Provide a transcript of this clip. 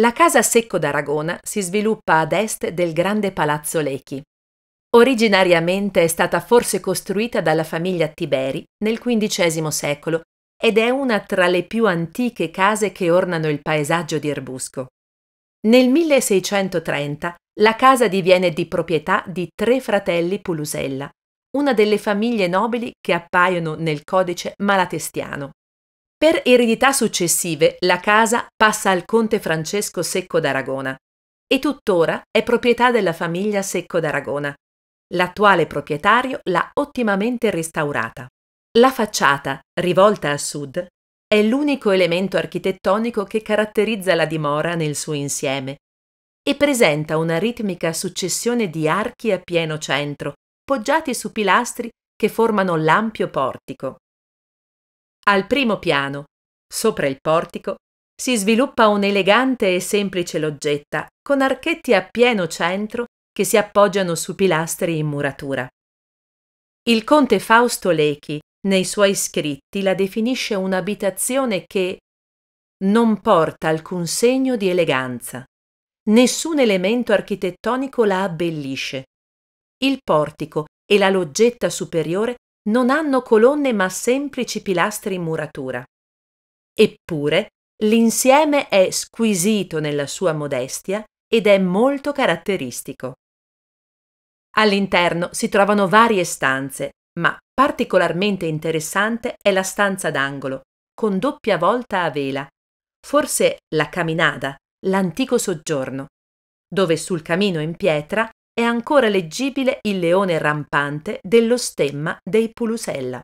La Casa Secco d'Aragona si sviluppa ad est del grande Palazzo Lechi. Originariamente è stata forse costruita dalla famiglia Tiberi nel XV secolo ed è una tra le più antiche case che ornano il paesaggio di Erbusco. Nel 1630 la casa diviene di proprietà di tre fratelli Pulusella, una delle famiglie nobili che appaiono nel codice malatestiano. Per eredità successive la casa passa al conte Francesco Secco d'Aragona e tuttora è proprietà della famiglia Secco d'Aragona. L'attuale proprietario l'ha ottimamente restaurata. La facciata, rivolta a sud, è l'unico elemento architettonico che caratterizza la dimora nel suo insieme e presenta una ritmica successione di archi a pieno centro, poggiati su pilastri che formano l'ampio portico. Al primo piano, sopra il portico, si sviluppa un'elegante e semplice loggetta con archetti a pieno centro che si appoggiano su pilastri in muratura. Il conte Fausto Lechi, nei suoi scritti, la definisce un'abitazione che non porta alcun segno di eleganza. Nessun elemento architettonico la abbellisce. Il portico e la loggetta superiore non hanno colonne ma semplici pilastri in muratura. Eppure l'insieme è squisito nella sua modestia ed è molto caratteristico. All'interno si trovano varie stanze, ma particolarmente interessante è la stanza d'angolo, con doppia volta a vela, forse la caminada, l'antico soggiorno, dove sul camino in pietra è ancora leggibile il leone rampante dello stemma dei Pulusella.